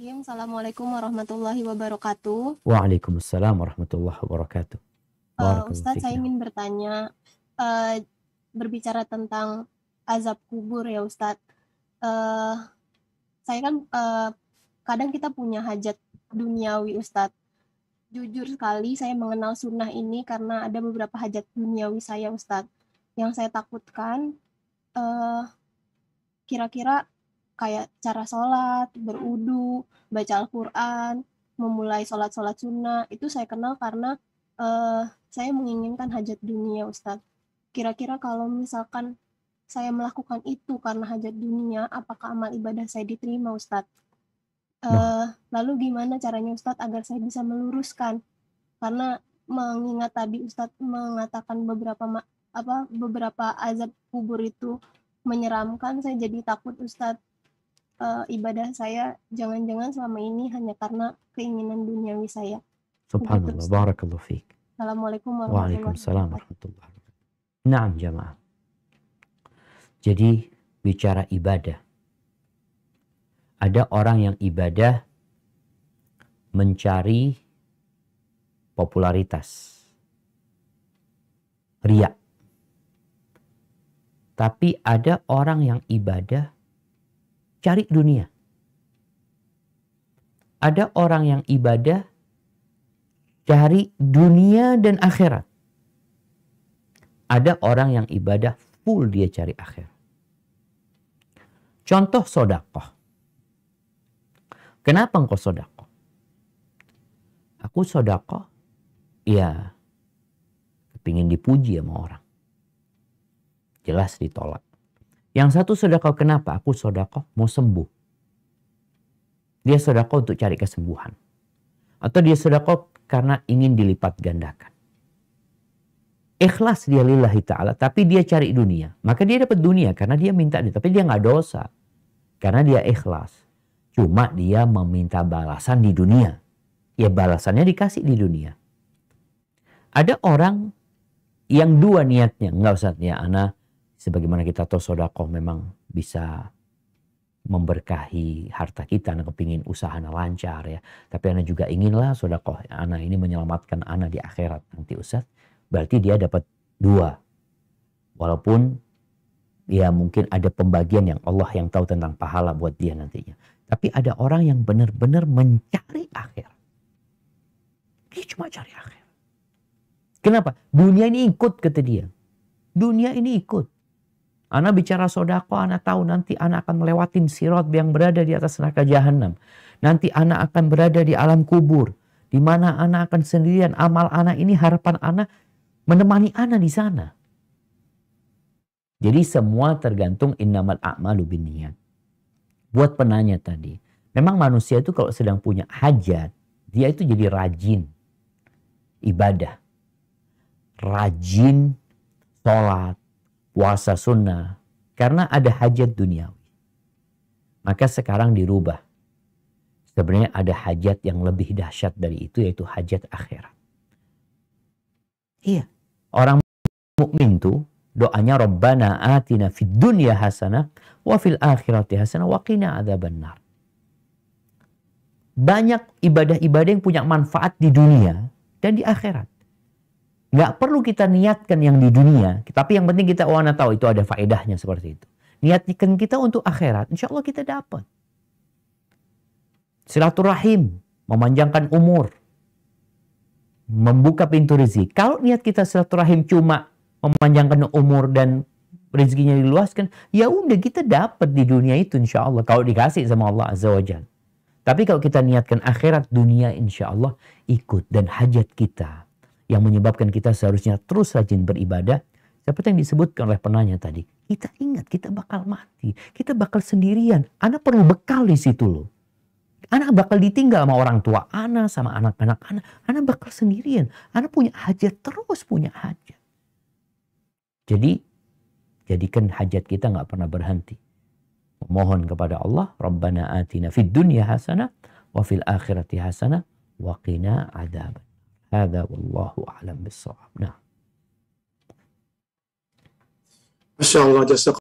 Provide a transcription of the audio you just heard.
Assalamualaikum warahmatullahi wabarakatuh. Waalaikumsalam warahmatullahi wabarakatuh. Uh, Ustadz, saya ya. ingin bertanya, uh, berbicara tentang azab kubur ya Ustadz. Uh, saya kan uh, kadang kita punya hajat duniawi Ustadz. Jujur sekali saya mengenal sunnah ini karena ada beberapa hajat duniawi saya Ustadz. Yang saya takutkan, kira-kira uh, kira -kira kayak cara sholat, berudu, baca Al-Quran, memulai sholat-sholat sunnah, itu saya kenal karena uh, saya menginginkan hajat dunia, Ustadz. Kira-kira kalau misalkan saya melakukan itu karena hajat dunia, apakah amal ibadah saya diterima, Ustadz? Uh, lalu gimana caranya Ustadz agar saya bisa meluruskan? Karena mengingat tadi Ustadz mengatakan beberapa apa beberapa azab kubur itu menyeramkan, saya jadi takut Ustadz uh, ibadah saya jangan-jangan selama ini hanya karena keinginan duniawi saya. Subhanallah, barakallahu fiik. Assalamualaikum warahmatullahi wabarakatuh. Naam jamaah. Jadi bicara ibadah. Ada orang yang ibadah mencari popularitas. Riak. Tapi ada orang yang ibadah cari dunia. Ada orang yang ibadah cari dunia dan akhirat. Ada orang yang ibadah full dia cari akhirat. Contoh sodakoh. Kenapa engkau sodakoh? Aku sodakoh, ya kepingin dipuji sama orang. Jelas ditolak. Yang satu sodakoh kenapa? Aku sodakoh mau sembuh. Dia sodakoh untuk cari kesembuhan. Atau dia sodakoh karena ingin dilipat gandakan. Ikhlas dia lillahi ta'ala tapi dia cari dunia. Maka dia dapat dunia karena dia minta. Tapi dia nggak dosa. Karena dia ikhlas. Cuma dia meminta balasan di dunia. Ya balasannya dikasih di dunia. Ada orang yang dua niatnya. Nggak usah ya anak sebagaimana kita tahu sodakoh memang bisa memberkahi harta kita, anak kepingin usaha anak lancar ya. Tapi anak juga inginlah sodakoh anak ini menyelamatkan anak di akhirat nanti Ustaz. Berarti dia dapat dua. Walaupun ya mungkin ada pembagian yang Allah yang tahu tentang pahala buat dia nantinya. Tapi ada orang yang benar-benar mencari akhir Dia cuma cari akhir Kenapa? Dunia ini ikut kata dia. Dunia ini ikut. Anak bicara sodako, anak tahu nanti anak akan melewatin sirot yang berada di atas neraka jahanam. Nanti anak akan berada di alam kubur. Di mana anak akan sendirian. Amal anak ini harapan anak menemani anak di sana. Jadi semua tergantung innamal a'malu niat. Buat penanya tadi. Memang manusia itu kalau sedang punya hajat. Dia itu jadi rajin. Ibadah. Rajin sholat puasa sunnah karena ada hajat duniawi. Maka sekarang dirubah. Sebenarnya ada hajat yang lebih dahsyat dari itu yaitu hajat akhirat. Iya, orang mukmin tuh doanya Rabbana atina fid dunya hasanah wa fil akhirati hasanah wa qina adzabannar. Banyak ibadah-ibadah yang punya manfaat di dunia dan di akhirat nggak perlu kita niatkan yang di dunia, tapi yang penting kita wana oh, tahu itu ada faedahnya seperti itu. Niatkan kita untuk akhirat, insya Allah kita dapat. Silaturahim, memanjangkan umur, membuka pintu rezeki. Kalau niat kita silaturahim cuma memanjangkan umur dan rezekinya diluaskan, ya udah kita dapat di dunia itu insya Allah. Kalau dikasih sama Allah Azza wa Tapi kalau kita niatkan akhirat dunia insya Allah ikut dan hajat kita yang menyebabkan kita seharusnya terus rajin beribadah. Seperti yang disebutkan oleh penanya tadi, kita ingat kita bakal mati, kita bakal sendirian. Anak perlu bekal di situ loh. Anak bakal ditinggal sama orang tua anak, sama anak-anak anak. Anak bakal sendirian. Anak punya hajat, terus punya hajat. Jadi, jadikan hajat kita nggak pernah berhenti. Mohon kepada Allah, Rabbana atina fid dunya hasanah, wa fil akhirati hasanah, wa qina adaban. هذا والله أعلم بالصواب نعم ما شاء الله جزاك